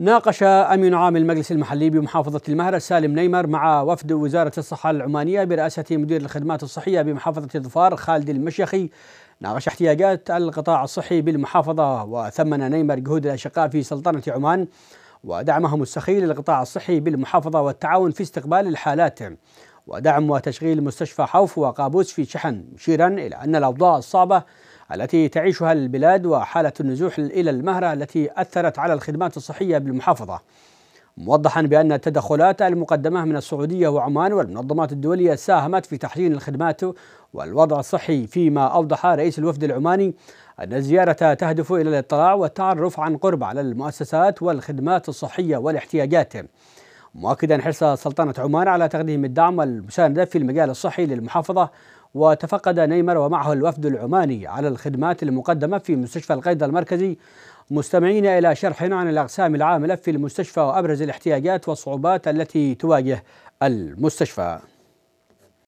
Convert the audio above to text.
ناقش أمين عام المجلس المحلي بمحافظة المهرة سالم نيمر مع وفد وزارة الصحة العمانية برئاسة مدير الخدمات الصحية بمحافظة الظفار خالد المشيخي ناقش احتياجات القطاع الصحي بالمحافظة وثمن نيمر جهود الأشقاء في سلطنة عمان ودعمهم السخي للقطاع الصحي بالمحافظة والتعاون في استقبال الحالات ودعم وتشغيل مستشفى حوف وقابوس في شحن مشيرا إلى أن الأوضاع الصعبة التي تعيشها البلاد وحالة النزوح إلى المهرة التي أثرت على الخدمات الصحية بالمحافظة موضحا بأن التدخلات المقدمة من السعودية وعمان والمنظمات الدولية ساهمت في تحسين الخدمات والوضع الصحي فيما أوضح رئيس الوفد العماني أن الزيارة تهدف إلى الاطلاع والتعرف عن قرب على المؤسسات والخدمات الصحية والاحتياجات مؤكدا حرص سلطنة عمان على تقديم الدعم والمساندة في المجال الصحي للمحافظة وتفقد نيمر ومعه الوفد العماني على الخدمات المقدمة في مستشفى القيد المركزي مستمعين إلى شرح عن الأقسام العاملة في المستشفى وأبرز الاحتياجات والصعوبات التي تواجه المستشفى